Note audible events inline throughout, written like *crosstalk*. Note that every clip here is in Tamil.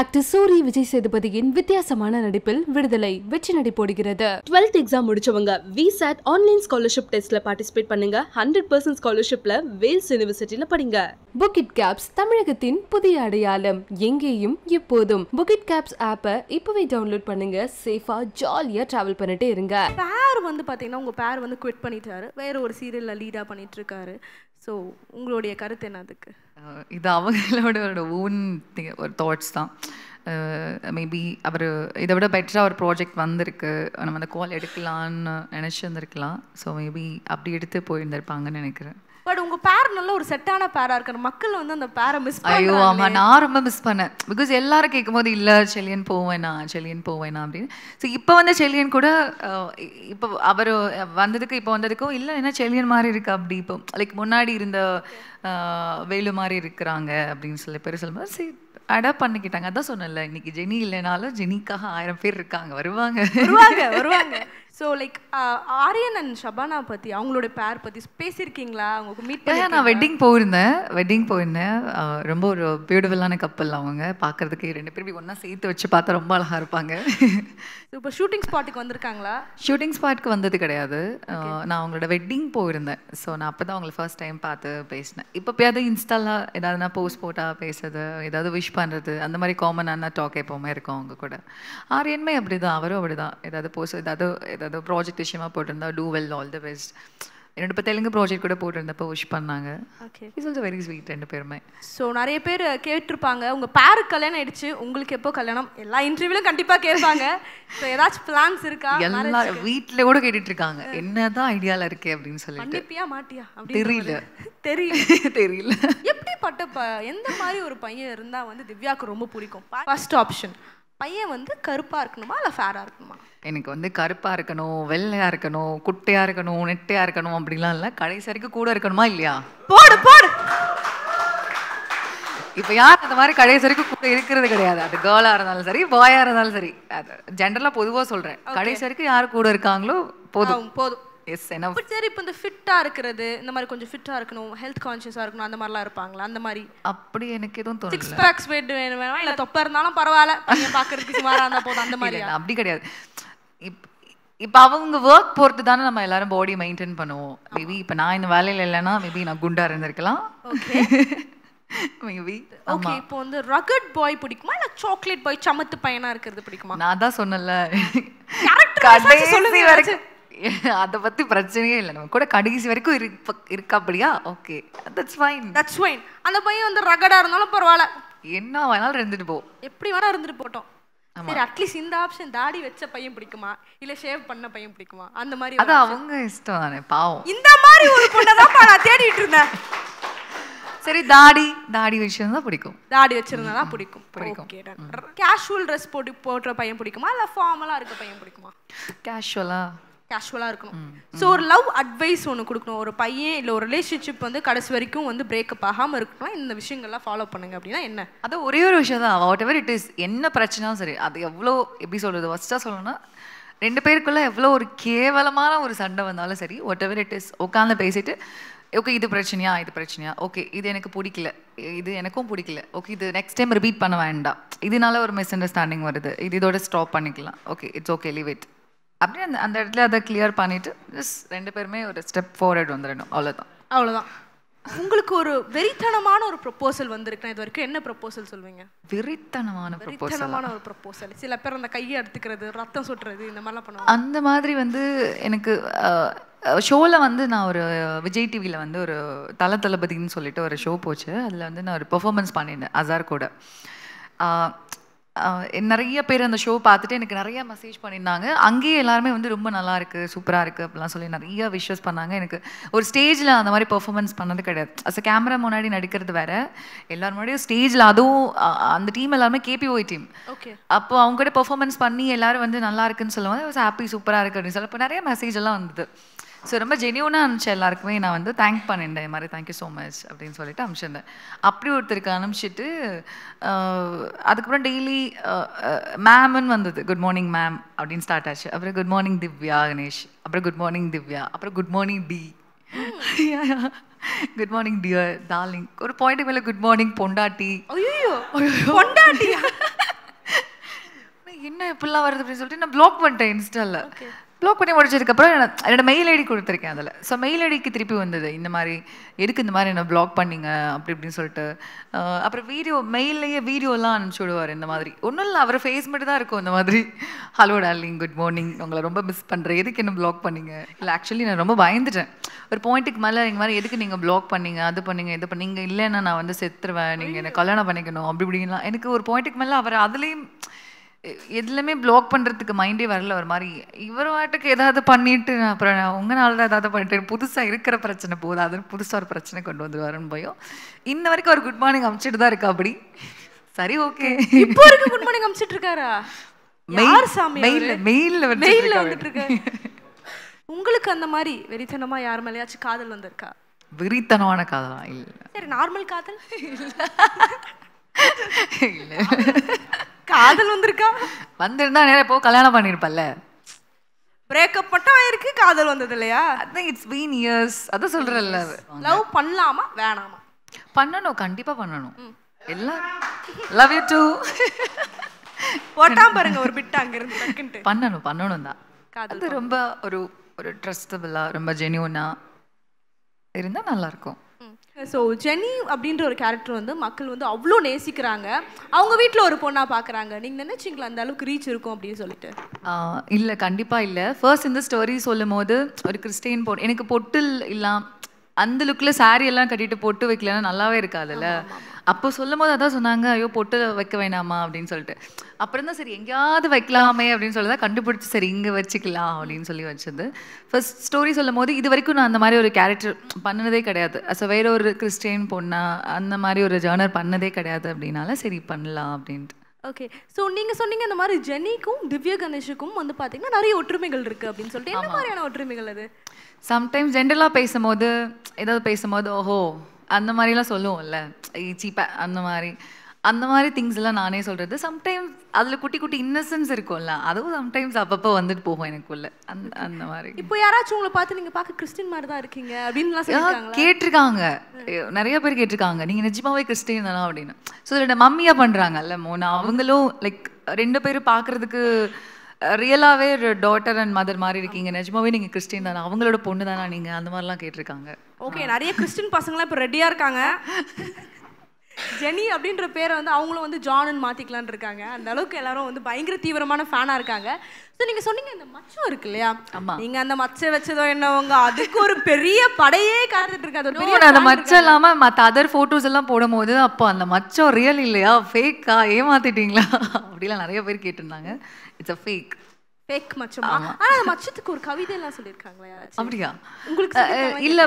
ஆக்டர் சூரி விஜய் சேதுபதியின் வித்தியாசமான நடிப்பில் விடுதலை வெற்றி போடுகிறது டுவெல்த் எக்ஸாம் முடிச்சவங்க விசாட் ஆன்லைன் ஸ்காலர்ஷிப் டெஸ்ட்ல பார்ட்டிசிபேட் பண்ணுங்க ஹண்ட்ரட் பர்சன்ட் ஸ்காலர்ஷிப்ல வேல்ஸ் யூனிவர்சிட்டியில படிங்க புக்கிட் கேப்ஸ் தமிழகத்தின் புதிய அடையாளம் எங்கேயும் எப்போதும் புக்கிட் கேப்ஸ் ஆப்பை இப்பவே டவுன்லோட் பண்ணுங்க சேஃபா ஜாலியா டிராவல் பண்ணிட்டே இருங்க பேர் வந்து பாத்தீங்கன்னா உங்க பேர் வந்து குவிட் பண்ணிட்டாரு வேற ஒரு சீரியல்ல லீடா பண்ணிட்டு இருக்காரு ஸோ உங்களுடைய கருத்து என்ன அதுக்கு இது அவங்களோட ஓன் ஒரு தாட்ஸ் தான் மேபி அவர் இதை விட பெட்டராக ஒரு ப்ராஜெக்ட் வந்திருக்கு நம்ம அந்த கால் எடுக்கலான்னு நினச்சிருந்துருக்கலாம் ஸோ மேபி அப்படி எடுத்து போயிருந்திருப்பாங்கன்னு நினைக்கிறேன் பட் உங்க பேர் நல்ல ஒரு செட்டான பேரா இருக்கு மக்கள் வந்து அந்த பேரை மிஸ் ஐயோ ஆமா நான் ரொம்ப மிஸ் பண்ணேன் பிகாஸ் எல்லாரும் கேட்கும் போது இல்ல செல்லியன் போவேனா செல்லியன் போவேனா அப்படின்னு ஸோ இப்போ வந்து செல்லியன் கூட இப்போ அவர் வந்ததுக்கு இப்போ வந்ததுக்கும் இல்லை என்ன செல்லியன் மாதிரி இருக்கு அப்படி இப்போ லைக் முன்னாடி இருந்த வேலு மாதிரி இருக்கிறாங்க அப்படின்னு சொல்லி பேர் சொல்லும்போது சரி அடாப்ட் பண்ணிக்கிட்டாங்க அதான் சொன்னல இன்னைக்கு ஜெனி இல்லைனாலும் ஜெனிக்காக ஆயிரம் பேர் இருக்காங்க வருவாங்க வருவாங்க வருவாங்க so like Aryan and Shabana பற்றி அவங்களோட பேர் பற்றி பேசியிருக்கீங்களா அவங்க மீட் பண்ணி நான் வெட்டிங் போயிருந்தேன் வெட்டிங் போயிருந்தேன் uh, ரொம்ப ஒரு பியூட்டிஃபுல்லான கப்பல் அவங்க பார்க்குறதுக்கு ரெண்டு பேரும் ஒன்றா சேர்த்து வச்சு பார்த்தா ரொம்ப அழகாக இருப்பாங்க இப்போ ஷூட்டிங் ஸ்பாட்டுக்கு வந்திருக்காங்களா ஷூட்டிங் ஸ்பாட்டுக்கு வந்தது கிடையாது uh, நான் அவங்களோட வெட்டிங் போயிருந்தேன் ஸோ நான் அப்போ தான் அவங்களை ஃபர்ஸ்ட் டைம் பார்த்து பேசினேன் இப்போ எப்பயாவது இன்ஸ்டாவில் ஏதாவது நான் போஸ்ட் போட்டால் பேசுறது ஏதாவது விஷ் பண்ணுறது அந்த மாதிரி காமனான டாக் எப்போவுமே இருக்கும் அவங்க கூட ஆரியன்மே அப்படி தான் அவரும் அப்படி தான் ஏதாவது போஸ்ட் ஏதாவது ஏதாவது ஏதோ ப்ராஜெக்ட் விஷயமா போட்டிருந்தா do well all the best என்னோட இப்போ தெலுங்கு ப்ராஜெக்ட் கூட போட்டிருந்தப்போ விஷ் பண்ணாங்க okay is also very sweet ரெண்டு பேருமே ஸோ நிறைய பேர் கேட்டிருப்பாங்க உங்கள் பேருக்கு கல்யாணம் ஆயிடுச்சு உங்களுக்கு எப்போ கல்யாணம் எல்லா இன்டர்வியூலும் கண்டிப்பாக கேட்பாங்க ஸோ ஏதாச்சும் பிளான்ஸ் இருக்கா எல்லா வீட்டில் கூட கேட்டுட்டு இருக்காங்க என்னதான் ஐடியாவில் இருக்கே அப்படின்னு சொல்லி மன்னிப்பியா மாட்டியா தெரியல *laughs* தெரியல *laughs* தெரியல எப்படி பட்ட எந்த மாதிரி ஒரு பையன் இருந்தால் வந்து திவ்யாவுக்கு ரொம்ப பிடிக்கும் ஃபர்ஸ்ட் ஆப்ஷன் பையன் வந்து கருப்பாக இருக்கணுமா இல்லை ஃபேராக இருக்கணுமா எனக்கு வந்து கருப்பாக இருக்கணும் வெள்ளையாக இருக்கணும் குட்டையாக இருக்கணும் நெட்டையாக இருக்கணும் அப்படிலாம் இல்லை கடைசி வரைக்கும் கூட இருக்கணுமா இல்லையா போடு போடு இப்போ யார் அந்த மாதிரி கடைசி வரைக்கும் கூட இருக்கிறது கிடையாது அது கேர்ளாக இருந்தாலும் சரி பாயாக இருந்தாலும் சரி அது ஜென்ரலாக பொதுவாக சொல்கிறேன் கடைசி வரைக்கும் யார் கூட இருக்காங்களோ போதும் போதும் எஸ் எனஃப் பட் இப்போ இந்த ஃபிட்டாக இருக்கிறது இந்த மாதிரி கொஞ்சம் ஃபிட்டாக இருக்கணும் ஹெல்த் கான்ஷியஸாக இருக்கணும் அந்த மாதிரிலாம் இருப்பாங்களா அந்த மாதிரி அப்படி எனக்கு எதுவும் தோணல சிக்ஸ் பேக்ஸ் வெயிட் வேணும் வேணாம் இல்லை தொப்பாக இருந்தாலும் பரவாயில்ல பையன் பார்க்கறதுக்கு சுமாராக இருந்தால் போதும் அந்த மாதிரி அப்படி கிடையாது இப்போ அவங்க ஒர்க் பொறுத்து தானே நம்ம எல்லாரும் பாடி மெயின்டைன் பண்ணுவோம் மேபி இப்போ நான் இந்த வேலையில் இல்லைன்னா மேபி நான் குண்டாக இருந்திருக்கலாம் ஓகே *laughs* இப்போ வந்து ரகட் பாய் பிடிக்குமா சாக்லேட் பாய் சமத்து பையனா இருக்கிறது பிடிக்குமா நான் தான் சொன்னல *laughs* அதை பற்றி பிரச்சனையே இல்லை நம்ம கூட கடைசி வரைக்கும் இருக்கா அப்படியா okay that's fine that's fine அந்த பையன் வந்து ரகடாக இருந்தாலும் பரவாயில்ல என்ன வேணாலும் இருந்துட்டு போ எப்படி வேணாலும் இருந்துட்டு போட்டோம் சரி அட்லீஸ்ட் இந்த ஆப்ஷன் தாடி வச்ச பையன் பிடிக்குமா இல்ல ஷேவ் பண்ண பையன் பிடிக்குமா அந்த மாதிரி அது அவங்க இஷ்டம் தானே பாவம் இந்த மாதிரி ஒரு பொண்ணை தான் நான் தேடிட்டு இருந்தேன் சரி தாடி தாடி தான் பிடிக்கும் தாடி வச்சிருந்தா பிடிக்கும் பிடிக்கும் கேஷுவல் ட்ரெஸ் போட்டு போடுற பையன் பிடிக்குமா இல்ல ஃபார்மலா இருக்க பையன் பிடிக்குமா கேஷுவலா கேஷுவலாக இருக்கணும் ஸோ ஒரு லவ் அட்வைஸ் ஒன்று கொடுக்கணும் ஒரு பையன் இல்லை ஒரு ரிலேஷன்ஷிப் வந்து கடைசி வரைக்கும் வந்து பிரேக்கப் ஆகாமல் இருக்கணும் இந்த விஷயங்கள்லாம் ஃபாலோ பண்ணுங்க அப்படின்னா என்ன அது ஒரே ஒரு விஷயம் தான் வாட் எவர் இட் இஸ் என்ன பிரச்சனையும் சரி அது எவ்வளோ எப்படி சொல்கிறது ஃபஸ்ட்டாக சொல்லணும்னா ரெண்டு பேருக்குள்ளே எவ்வளோ ஒரு கேவலமான ஒரு சண்டை வந்தாலும் சரி வாட் எவர் இட் இஸ் உட்காந்து பேசிட்டு ஓகே இது பிரச்சனையா இது பிரச்சனையா ஓகே இது எனக்கு பிடிக்கல இது எனக்கும் பிடிக்கல ஓகே இது நெக்ஸ்ட் டைம் ரிப்பீட் பண்ண வேண்டாம் இதனால ஒரு மிஸ் அண்டர்ஸ்டாண்டிங் வருது இது இதோட ஸ்டாப் பண்ணிக்கலாம் okay it's okay leave it அப்படியே அந்த அந்த இடத்துல அதை கிளியர் பண்ணிவிட்டு ஜஸ்ட் ரெண்டு பேருமே ஒரு ஸ்டெப் ஃபார்வர்ட் வந்துடணும் அவ்வளோதான் அவ்வளோதான் உங்களுக்கு ஒரு வெறித்தனமான ஒரு ப்ரொப்போசல் வந்திருக்குன்னா இது வரைக்கும் என்ன ப்ரொப்போசல் சொல்லுவீங்க வெறித்தனமான வெறித்தனமான ஒரு ப்ரொப்போசல் சில பேர் அந்த கையை எடுத்துக்கிறது ரத்தம் சுட்டுறது இந்த மாதிரிலாம் பண்ணுவாங்க அந்த மாதிரி வந்து எனக்கு ஷோவில் வந்து நான் ஒரு விஜய் டிவியில் வந்து ஒரு தல தளபதின்னு சொல்லிட்டு ஒரு ஷோ போச்சு அதில் வந்து நான் ஒரு பெர்ஃபார்மன்ஸ் பண்ணியிருந்தேன் அசார் கூட நிறைய பேர் அந்த ஷோ பார்த்துட்டு எனக்கு நிறைய மெசேஜ் பண்ணியிருந்தாங்க அங்கேயே எல்லாருமே வந்து ரொம்ப நல்லா இருக்கு சூப்பராக இருக்குது அப்படிலாம் சொல்லி நிறைய விஷஸ் பண்ணாங்க எனக்கு ஒரு ஸ்டேஜில் அந்த மாதிரி பெர்ஃபார்மன்ஸ் பண்ணது கிடையாது அஸ் அ கேமரா முன்னாடி நடிக்கிறது வேற எல்லாரும் முன்னாடியும் ஸ்டேஜில் அதுவும் அந்த டீம் எல்லாருமே கேபிஓஐ டீம் ஓகே அப்போ அவங்க கூட பெர்ஃபார்மன்ஸ் பண்ணி எல்லாரும் வந்து நல்லா இருக்குன்னு சொல்லுவாங்க ஹாப்பி சூப்பராக இருக்கு அப்படின்னு சொல்லப்போ நிறைய மெசேஜ் எல்லாம் வந்தது ஸோ ரொம்ப ஜெனியூனாக இருந்துச்சு எல்லாருக்குமே நான் வந்து தேங்க் பண்ணிட்டேன் இது மாதிரி தேங்க்யூ ஸோ மச் அப்படின்னு சொல்லிட்டு அனுப்பிச்சிருந்தேன் அப்படி ஒருத்தருக்கு அனுப்பிச்சிட்டு அதுக்கப்புறம் டெய்லி மேம்னு வந்தது குட் மார்னிங் மேம் அப்படின்னு ஸ்டார்ட் ஆச்சு அப்புறம் குட் மார்னிங் திவ்யா கணேஷ் அப்புறம் குட் மார்னிங் திவ்யா அப்புறம் குட் மார்னிங் டி குட் மார்னிங் டியர் டார்லிங் ஒரு பாயிண்ட் மேலே குட் மார்னிங் பொண்டாட்டி பொண்டாட்டி *laughs* என்ன இப்படிலாம் வருது அப்படின்னு சொல்லிட்டு நான் பிளாக் பண்ணிட்டேன் இன்ஸ்டாவில் ப்ளாக் பண்ணி முடிச்சதுக்கப்புறம் என்னோட மெயில் ஐடி கொடுத்துருக்கேன் அதில் ஸோ மெயில் ஐடிக்கு திருப்பி வந்தது இந்த மாதிரி எதுக்கு இந்த மாதிரி என்ன ப்ளாக் பண்ணிங்க அப்படி இப்படின்னு சொல்லிட்டு அப்புறம் வீடியோ மெயில்லையே வீடியோலாம் அனுப்பிச்சி விடுவார் இந்த மாதிரி ஒன்றும் இல்லை அவர் ஃபேஸ் மட்டும் தான் இருக்கும் இந்த மாதிரி ஹலோ டார்லிங் குட் மார்னிங் உங்களை ரொம்ப மிஸ் பண்ணுறேன் எதுக்கு என்ன ப்ளாக் பண்ணிங்க இல்லை ஆக்சுவலி நான் ரொம்ப பயந்துட்டேன் ஒரு பாயிண்ட்டுக்கு மேலே இந்த மாதிரி எதுக்கு நீங்கள் ப்ளாக் பண்ணிங்க அது பண்ணிங்க இது பண்ணிங்க இல்லைன்னா நான் வந்து செத்துருவேன் நீங்கள் என்னை கல்யாணம் பண்ணிக்கணும் அப்படி இப்படின்லாம் எனக்கு ஒரு பாயிண்ட்டுக்கு மேலே அவர் அதுலேயும் எதுலையுமே பிளாக் பண்ணுறதுக்கு மைண்டே வரல ஒரு மாதிரி இவர் வாட்டுக்கு ஏதாவது பண்ணிட்டு அப்புறம் உங்கள் நாள் தான் ஏதாவது பண்ணிட்டு புதுசாக இருக்கிற பிரச்சனை போதும் அது புதுசாக ஒரு பிரச்சனை கொண்டு வந்துடுவாருன்னு போயும் இன்ன வரைக்கும் ஒரு குட் மார்னிங் அமைச்சிட்டு தான் இருக்கா அப்படி சரி ஓகே இப்போ இருக்கு குட் மார்னிங் அமைச்சிட்டு இருக்காரா மெயில் *laughs* சாமி மெயில் மெயில்ல மெயில்ல வந்துட்டு இருக்காரு உங்களுக்கு அந்த மாதிரி வெறித்தனமா யார் மேலயாச்சும் காதல் வந்திருக்கா வெறித்தனமான காதலா இல்ல சரி நார்மல் காதல் *laughs* இல்ல *laughs* காதல் வந்திருக்கா வந்திருந்தா நேரம் இப்போ கல்யாணம் பண்ணியிருப்பல்ல பிரேக்கப் மட்டும் ஆயிருக்கு காதல் வந்தது இல்லையா அதான் இட்ஸ் பீன் இயர்ஸ் அதான் சொல்கிறல்ல லவ் பண்ணலாமா வேணாமா பண்ணணும் கண்டிப்பாக பண்ணணும் எல்லாம் லவ் யூ டூ போட்டாம் பாருங்க ஒரு பிட் அங்கிருந்து டக்குன்ட்டு பண்ணணும் பண்ணணும் தான் அது ரொம்ப ஒரு ஒரு ட்ரஸ்டபுளாக ரொம்ப ஜெனியூனாக இருந்தால் நல்லாயிருக்கும் ஸோ ஜெனி அப்படின்ற ஒரு கேரக்டர் வந்து மக்கள் வந்து அவ்வளோ நேசிக்கிறாங்க அவங்க வீட்டில் ஒரு பொண்ணாக பார்க்குறாங்க நீங்கள் நினைச்சிங்களா அந்த அளவுக்கு ரீச் இருக்கும் அப்படின்னு சொல்லிட்டு இல்லை கண்டிப்பாக இல்லை ஃபர்ஸ்ட் இந்த ஸ்டோரி சொல்லும் போது ஒரு கிறிஸ்டியன் பொ எனக்கு பொட்டில் இல்லாமல் அந்த லுக்கில் சாரி எல்லாம் கட்டிட்டு பொட்டு வைக்கலன்னா நல்லாவே இருக்காதுல்ல அப்போ சொல்லும் போது அதான் சொன்னாங்க ஐயோ பொட்டு வைக்க வேணாமா அப்படின்னு சொல்லிட்டு அப்புறம் தான் சரி எங்கேயாவது வைக்கலாமே அப்படின்னு சொல்லி தான் கண்டுபிடிச்சி சரி இங்கே வச்சுக்கலாம் அப்படின்னு சொல்லி வச்சது ஃபர்ஸ்ட் ஸ்டோரி சொல்லும் போது இது வரைக்கும் நான் அந்த மாதிரி ஒரு கேரக்டர் பண்ணதே கிடையாது அஸ் வேற ஒரு கிறிஸ்டியன் பொண்ணா அந்த மாதிரி ஒரு ஜேர்னர் பண்ணதே கிடையாது அப்படின்னால சரி பண்ணலாம் அப்படின்ட்டு ஓகே ஸோ நீங்கள் சொன்னீங்க இந்த மாதிரி ஜெனிக்கும் திவ்ய கணேஷுக்கும் வந்து பார்த்தீங்கன்னா நிறைய ஒற்றுமைகள் இருக்குது அப்படின்னு சொல்லிட்டு என்ன மாதிரியான ஒற்றுமைகள் அது சம்டைம்ஸ் ஜென்ரலாக பேசும்போது ஏதாவது பேசும்போது ஓஹோ அந்த மாதிரிலாம் சொல்லுவோம்ல சீப்பா அந்த மாதிரி அந்த மாதிரி திங்ஸ் எல்லாம் நானே சொல்கிறது சம்டைம்ஸ் அதில் குட்டி குட்டி இன்னசென்ஸ் இருக்கும்ல அதுவும் சம்டைம்ஸ் அப்பப்போ வந்துட்டு போகும் எனக்குள்ள அந்த அந்த மாதிரி இப்போ யாராச்சும் உங்களை பார்த்து நீங்கள் பார்க்க கிறிஸ்டின் மாதிரி தான் இருக்கீங்க அப்படின்னு கேட்டிருக்காங்க நிறைய பேர் கேட்டிருக்காங்க நீங்கள் நிஜமாவே கிறிஸ்டின் தானா அப்படின்னு ஸோ மம்மியா மம்மியாக பண்ணுறாங்கல்ல மோனா அவங்களும் லைக் ரெண்டு பேரும் பார்க்குறதுக்கு ரியலாகவே டாட்டர் அண்ட் மதர் மாதிரி இருக்கீங்க நிஜமாவே நீங்கள் கிறிஸ்டின் தானா அவங்களோட பொண்ணு தானா நீங்கள் அந்த மாதிரிலாம் கேட்டிருக்காங்க ஓகே நிறைய கிறிஸ்டின் பசங்களாம் இப்போ ரெடியாக இருக்காங்க ஜெனி அப்படின்ற பேரை வந்து அவங்களும் வந்து ஜானுன்னு மாற்றிக்கலான் இருக்காங்க அந்த அளவுக்கு எல்லாரும் வந்து பயங்கர தீவிரமான ஃபேனா இருக்காங்க ஸோ நீங்க சொன்னீங்க இந்த மச்சம் இருக்கு இல்லையா ஆமா நீங்க அந்த மச்சம் வச்சதோ என்னவங்க அதுக்கு ஒரு பெரிய படையே காத்துட்டு இருக்காது அந்த மச்சம் இல்லாம மத்த அதர் போட்டோஸ் எல்லாம் போடும் போது அப்போ அந்த மச்சம் ரியல் இல்லையா ஃபேக்கா ஏமாத்திட்டீங்களா அப்படிலாம் நிறைய பேர் கேட்டிருந்தாங்க இட்ஸ் அ ஃபேக் ஃபேக் மச்சம் ஆனால் அந்த மச்சத்துக்கு ஒரு கவிதை எல்லாம் சொல்லியிருக்காங்களா அப்படியா உங்களுக்கு இல்லை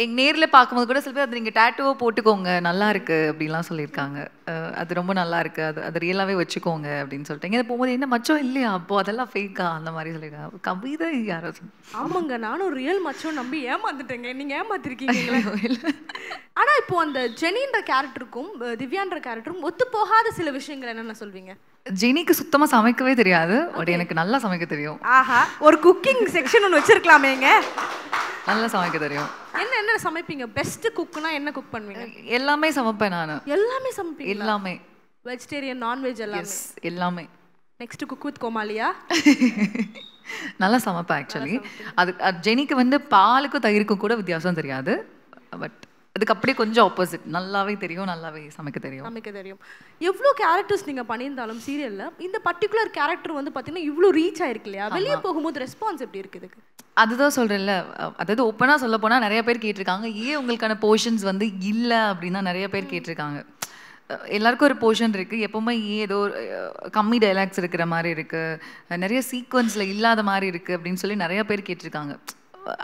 எங்க நேரில் பார்க்கும்போது கூட சில பேர் அது நீங்கள் டேட்டோ போட்டுக்கோங்க நல்லா இருக்கு அப்படின்லாம் சொல்லியிருக்காங்க அது ரொம்ப நல்லா இருக்கு அது அது ரியலாகவே வச்சுக்கோங்க அப்படின்னு சொல்லிட்டு இங்கே போகும்போது என்ன மச்சம் இல்லையா அப்போ அதெல்லாம் ஃபேக்கா அந்த மாதிரி சொல்லியிருக்காங்க கவிதை யாரோ ஆமாங்க நானும் ரியல் மச்சம் நம்பி ஏமாந்துட்டேங்க நீங்கள் ஏமாத்திருக்கீங்க ஆனால் இப்போ அந்த ஜெனின்ற கேரக்டருக்கும் திவ்யான்ற கேரக்டரும் ஒத்து போகாத சில விஷயங்கள் என்னென்ன சொல்வீங்க ஜெனிக்கு சுத்தமா சமைக்கவே தெரியாது பட் எனக்கு நல்லா சமைக்க தெரியும் ஆஹா ஒரு குக்கிங் செக்ஷன் ஒன்று வச்சிருக்கலாமேங்க நல்லா சமைக்க தெரியும் என்ன என்ன சமைப்பீங்க பெஸ்ட் குக்னா என்ன குக் பண்ணுவீங்க எல்லாமே சமைப்பேன் நான் எல்லாமே சமைப்பீங்க எல்லாமே வெஜிடேரியன் நான்வெஜ் எல்லாமே எல்லாமே நெக்ஸ்ட் குக் வித் கோமாலியா நல்லா சமைப்பேன் ஆக்சுவலி அது ஜெனிக்கு வந்து பாலுக்கும் தயிருக்கும் கூட வித்தியாசம் தெரியாது பட் அதுக்கு அப்படியே கொஞ்சம் ஆப்போசிட் நல்லாவே தெரியும் நல்லாவே சமைக்க தெரியும் சமைக்க தெரியும் எவ்வளோ கேரக்டர்ஸ் நீங்கள் பண்ணியிருந்தாலும் சீரியலில் இந்த பர்டிகுலர் கேரக்டர் வந்து பார்த்தீங்கன்னா இவ்வளோ ரீச் ஆயிருக்கு இல்லையா வெளியே போகும்போது ரெஸ்பான்ஸ் எப்படி இருக்குது அதுதான் சொல்கிறேன்ல அதாவது ஓப்பனாக சொல்ல போனால் நிறைய பேர் கேட்டிருக்காங்க ஏன் உங்களுக்கான போர்ஷன்ஸ் வந்து இல்லை அப்படின்னா நிறைய பேர் கேட்டிருக்காங்க எல்லாருக்கும் ஒரு போர்ஷன் இருக்குது எப்போவுமே ஏதோ கம்மி டைலாக்ஸ் இருக்கிற மாதிரி இருக்குது நிறைய சீக்வன்ஸில் இல்லாத மாதிரி இருக்குது அப்படின்னு சொல்லி நிறைய பேர் கேட்டிருக்காங்க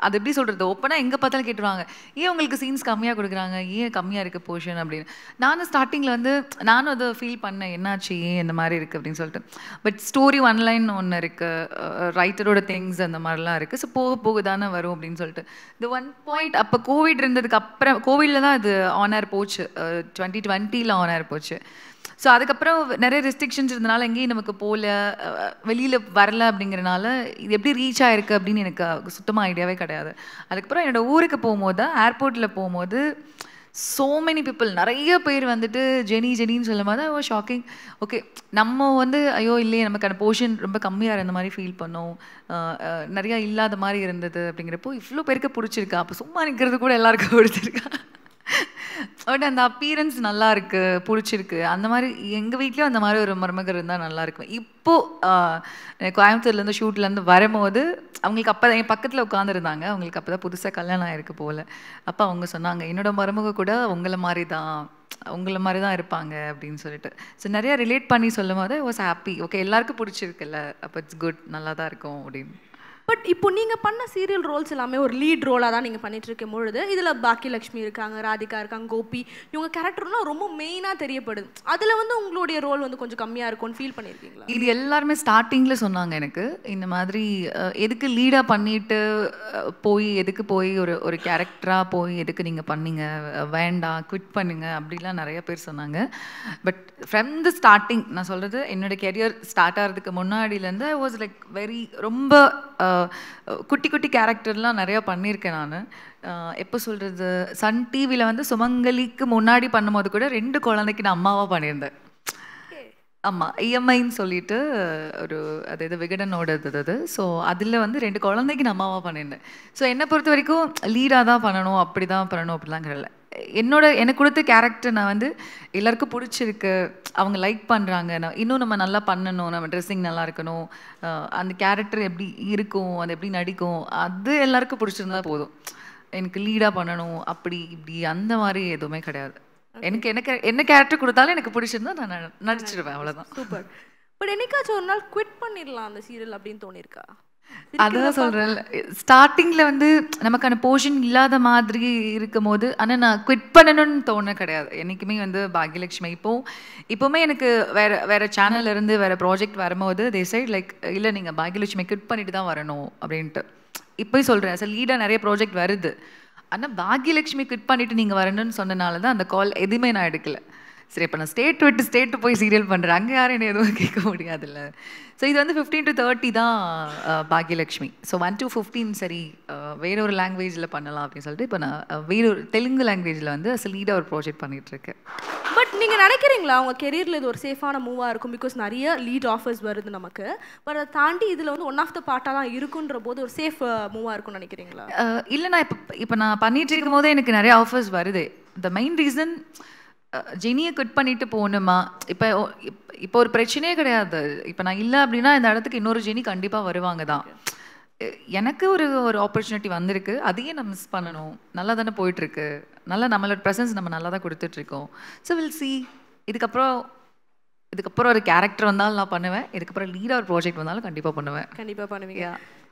அது எப்படி சொல்கிறது ஓப்பனாக எங்கே பார்த்தாலும் கேட்டுருவாங்க ஏன் உங்களுக்கு சீன்ஸ் கம்மியாக கொடுக்குறாங்க ஏன் கம்மியாக இருக்குது போர்ஷன் அப்படின்னு நானும் ஸ்டார்டிங்கில் வந்து நானும் அதை ஃபீல் பண்ணேன் என்னாச்சு ஏன் இந்த மாதிரி இருக்குது அப்படின்னு சொல்லிட்டு பட் ஸ்டோரி ஒன் லைன் ஒன்று இருக்குது ரைட்டரோட திங்ஸ் அந்த மாதிரிலாம் இருக்குது ஸோ போக போக தானே வரும் அப்படின்னு சொல்லிட்டு இந்த ஒன் பாயிண்ட் அப்போ கோவிட் இருந்ததுக்கு அப்புறம் கோவிடில் தான் ஆன் ஆர் போச்சு டுவெண்ட்டி ஆன் ஆர் போச்சு ஸோ அதுக்கப்புறம் நிறைய ரெஸ்ட்ரிக்ஷன்ஸ் இருந்தனால எங்கேயும் நமக்கு போகல வெளியில் வரல அப்படிங்கிறனால இது எப்படி ரீச் ஆகிருக்கு அப்படின்னு எனக்கு சுத்தமாக ஐடியாவே கிடையாது அதுக்கப்புறம் என்னோடய ஊருக்கு போகும்போது ஏர்போர்ட்டில் போகும்போது ஸோ மெனி பீப்புள் நிறைய பேர் வந்துட்டு ஜெனி ஜெனின்னு சொல்லும் போது ஓ ஷாக்கிங் ஓகே நம்ம வந்து ஐயோ இல்லையே நமக்கான போர்ஷன் ரொம்ப கம்மியாக இருந்த மாதிரி ஃபீல் பண்ணோம் நிறையா இல்லாத மாதிரி இருந்தது அப்படிங்கிறப்போ இவ்வளோ பேருக்கு பிடிச்சிருக்கா அப்போ சும்மா நிற்கிறது கூட எல்லாருக்கும் பிடிச்சிருக்கா பட் அந்த அப்பியரன்ஸ் நல்லா இருக்கு பிடிச்சிருக்கு அந்த மாதிரி எங்கள் வீட்லேயும் அந்த மாதிரி ஒரு மருமகர் இருந்தால் நல்லா இருக்கும் இப்போது கோயம்புத்தூர்லேருந்து ஷூட்லேருந்து வரும்போது அவங்களுக்கு அப்போ என் பக்கத்தில் உட்காந்துருந்தாங்க அவங்களுக்கு அப்போ தான் புதுசாக கல்யாணம் ஆயிருக்கு போல அப்போ அவங்க சொன்னாங்க என்னோட மருமக கூட உங்களை மாதிரி தான் உங்களை மாதிரி தான் இருப்பாங்க அப்படின்னு சொல்லிட்டு ஸோ நிறையா ரிலேட் பண்ணி சொல்லும் போது வாஸ் ஹாப்பி ஓகே எல்லாருக்கும் பிடிச்சிருக்குல்ல அப்போ இட்ஸ் குட் நல்லா தான் இருக்கும் அப்படின்னு பட் இப்போ நீங்கள் பண்ண சீரியல் ரோல்ஸ் எல்லாமே ஒரு லீட் ரோலாக தான் நீங்கள் பண்ணிட்டு இருக்கும் பொழுது இதில் பாக்கி லக்ஷ்மி இருக்காங்க ராதிகா இருக்காங்க கோபி இவங்க கேரக்டர்லாம் ரொம்ப மெயினாக தெரியப்படுது அதில் வந்து உங்களுடைய ரோல் வந்து கொஞ்சம் கம்மியாக இருக்கும்னு ஃபீல் பண்ணியிருக்கீங்களா இது எல்லாருமே ஸ்டார்டிங்கில் சொன்னாங்க எனக்கு இந்த மாதிரி எதுக்கு லீடாக பண்ணிட்டு போய் எதுக்கு போய் ஒரு ஒரு கேரக்டராக போய் எதுக்கு நீங்கள் பண்ணீங்க வேண்டாம் குவிட் பண்ணுங்க அப்படிலாம் நிறைய பேர் சொன்னாங்க பட் ஃப்ரம் த ஸ்டார்டிங் நான் சொல்கிறது என்னோடய கெரியர் ஸ்டார்ட் ஆகிறதுக்கு முன்னாடியிலேருந்து ஐ வாஸ் லைக் வெரி ரொம்ப குட்டி குட்டி கேரக்டர்லாம் நிறையா பண்ணியிருக்கேன் நான் எப்போ சொல்கிறது சன் டிவியில் வந்து சுமங்கலிக்கு முன்னாடி பண்ணும்போது கூட ரெண்டு குழந்தைக்கு நான் அம்மாவாக பண்ணியிருந்தேன் ஆமாம் இஎம்ஐன்னு e சொல்லிட்டு ஒரு அது இது விகடனோட இது அது ஸோ அதில் வந்து ரெண்டு குழந்தைக்கு நான் அம்மாவாக பண்ணியிருந்தேன் ஸோ என்னை பொறுத்த வரைக்கும் லீடாக தான் பண்ணணும் அப்படி தான் பண்ணணும் அப்படிலாம் கிடையாது என்னோட எனக்கு கொடுத்த கேரக்டர் நான் வந்து எல்லாருக்கும் பிடிச்சிருக்கு அவங்க லைக் பண்ணுறாங்க நான் இன்னும் நம்ம நல்லா பண்ணணும் நம்ம ட்ரெஸ்ஸிங் நல்லா இருக்கணும் அந்த கேரக்டர் எப்படி இருக்கும் அது எப்படி நடிக்கும் அது எல்லாருக்கும் பிடிச்சிருந்தா போதும் எனக்கு லீடாக பண்ணணும் அப்படி இப்படி அந்த மாதிரி எதுவுமே கிடையாது எனக்கு எனக்கு என்ன கேரக்டர் கொடுத்தாலும் எனக்கு பிடிச்சிருந்தா நான் நடிச்சிருவேன் அவ்வளோதான் சூப்பர் பட் என்னைக்காச்சும் ஒரு நாள் குவிட் பண்ணிடலாம் அந்த சீரியல் அப்படின்னு தோணியிருக்கா அதான் சொல்றேன் ஸ்டார்டிங்ல வந்து நமக்கான போர்ஷன் இல்லாத மாதிரி இருக்கும் போது ஆனா நான் குவிட் பண்ணணும்னு தோண கிடையாது என்னைக்குமே வந்து பாக்யலட்சுமி இப்போ இப்பவுமே எனக்கு வேற வேற சேனல்ல இருந்து வேற ப்ராஜெக்ட் வரும்போது தே சைட் லைக் இல்ல நீங்க பாக்யலட்சுமி குவிட் பண்ணிட்டு தான் வரணும் அப்படின்ட்டு இப்பயும் சொல்றேன் சார் லீடா நிறைய ப்ராஜெக்ட் வருது ஆனா பாக்யலட்சுமி குவிட் பண்ணிட்டு நீங்க வரணும்னு சொன்னனாலதான் அந்த கால் எதுவுமே நான் எடுக்கல சரி இப்போ நான் ஸ்டேட் விட்டு ஸ்டேட்டு போய் சீரியல் பண்ணுறேன் அங்கே யாரும் என்ன எதுவும் கேட்க முடியாதுல்ல ஸோ இது வந்து ஃபிஃப்டீன் டு தேர்ட்டி தான் Bhagyalakshmi so one to fifteen சரி வேற ஒரு லாங்குவேஜில் பண்ணலாம் அப்படின்னு சொல்லிட்டு இப்போ நான் வேறொரு தெலுங்கு லாங்குவேஜில் வந்து அஸ் லீடாக ஒரு ப்ராஜெக்ட் பண்ணிகிட்ருக்கேன் பட் நீங்கள் நினைக்கிறீங்களா உங்கள் கெரியரில் இது ஒரு சேஃபான மூவாக இருக்கும் பிகாஸ் நிறைய லீட் ஆஃபர்ஸ் வருது நமக்கு பட் அதை தாண்டி இதில் வந்து ஒன் ஆஃப் த பார்ட்டாக தான் இருக்குன்ற போது ஒரு சேஃப் மூவாக இருக்கும்னு நினைக்கிறீங்களா இல்லை நான் இப்போ இப்போ நான் பண்ணிகிட்டு இருக்கும் போதே எனக்கு நிறைய ஆஃபர்ஸ் வருது த மெயின் ரீசன் ஜெனியை கட் பண்ணிட்டு போகணுமா இப்போ இப்போ ஒரு பிரச்சனையே கிடையாது இப்போ நான் இல்லை அப்படின்னா இந்த இடத்துக்கு இன்னொரு ஜெனி கண்டிப்பாக வருவாங்க தான் எனக்கு ஒரு ஒரு ஆப்பர்ச்சுனிட்டி வந்திருக்கு அதையே நான் மிஸ் பண்ணணும் நல்லா தானே போயிட்டுருக்கு நல்லா நம்மளோட ப்ரெசன்ஸ் நம்ம நல்லா தான் கொடுத்துட்ருக்கோம் ஸோ வில் சி இதுக்கப்புறம் இதுக்கப்புறம் ஒரு கேரக்டர் வந்தாலும் நான் பண்ணுவேன் இதுக்கப்புறம் லீடாக ஒரு ப்ராஜெக்ட் வந்தாலும் கண்டிப்பாக பண்ணுவேன் கண்டிப்பாக பண்ணுவீங்க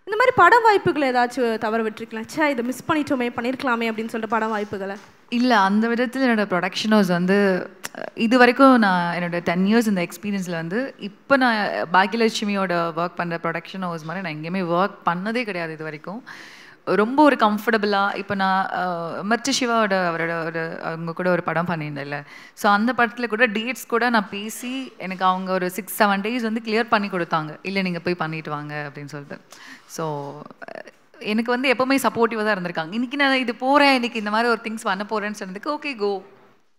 இந்த மாதிரி படம் வாய்ப்புகளை ஏதாச்சும் தவற விட்டுருக்கலாம் சே இதை மிஸ் பண்ணிட்டோமே பண்ணியிருக்கலாமே அப்படின்னு சொல்லிட்டு படம் வாய்ப்புகளை இல்லை அந்த விதத்தில் என்னோடய ப்ரொடக்ஷன் ஹவுஸ் வந்து இது வரைக்கும் நான் என்னோடய டென் இயர்ஸ் இந்த எக்ஸ்பீரியன்ஸில் வந்து இப்போ நான் பாக்கியலட்சுமியோட ஒர்க் பண்ணுற ப்ரொடக்ஷன் ஹவுஸ் மாதிரி நான் எங்கேயுமே ஒர்க் பண்ணதே கிடையாது இது வரைக்கும் ரொம்ப ஒரு கம்ஃபர்டபுளாக இப்போ நான் மற்ற சிவாவோட அவரோட ஒரு அவங்க கூட ஒரு படம் பண்ணியிருந்தேன்ல ஸோ அந்த படத்தில் கூட டேட்ஸ் கூட நான் பேசி எனக்கு அவங்க ஒரு சிக்ஸ் செவன் டேஸ் வந்து கிளியர் பண்ணி கொடுத்தாங்க இல்லை நீங்கள் போய் பண்ணிட்டு வாங்க அப்படின்னு சொல்லிட்டு ஸோ எனக்கு வந்து எப்பவுமே சப்போர்ட்டிவாக தான் இருந்திருக்காங்க இன்றைக்கி நான் இது போகிறேன் இன்றைக்கி இந்த மாதிரி ஒரு திங்ஸ் பண்ண போகிறேன்னு சொன்னதுக்கு ஓகே கோ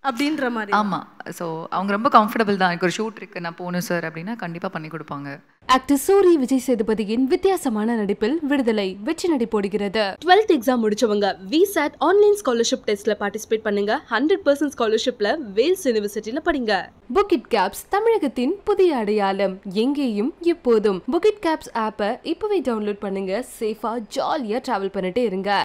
அப்படின்ற மாதிரி ஆமாம் ஸோ அவங்க ரொம்ப கம்ஃபர்டபுள் தான் எனக்கு ஒரு ஷூட் இருக்குது நான் போகணும் சார் அப்படின்னா கண்டிப்பாக பண்ணி கொடுப்பாங்க ஆக்டர் சூரி விஜய் சேதுபதியின் வித்தியாசமான நடிப்பில் விடுதலை வெற்றி போடுகிறது டுவெல்த் எக்ஸாம் முடிச்சவங்க விசாட் ஆன்லைன் ஸ்காலர்ஷிப் டெஸ்ட்ல பார்ட்டிசிபேட் பண்ணுங்க ஹண்ட்ரட் பர்சன்ட் ஸ்காலர்ஷிப்ல வேல்ஸ் யூனிவர்சிட்டியில படிங்க புக்கிட் கேப்ஸ் தமிழகத்தின் புதிய அடையாளம் எங்கேயும் எப்போதும் புக்கிட் கேப்ஸ் ஆப்பை இப்பவே டவுன்லோட் பண்ணுங்க சேஃபா ஜாலியா டிராவல் பண்ணிட்டே இருங்க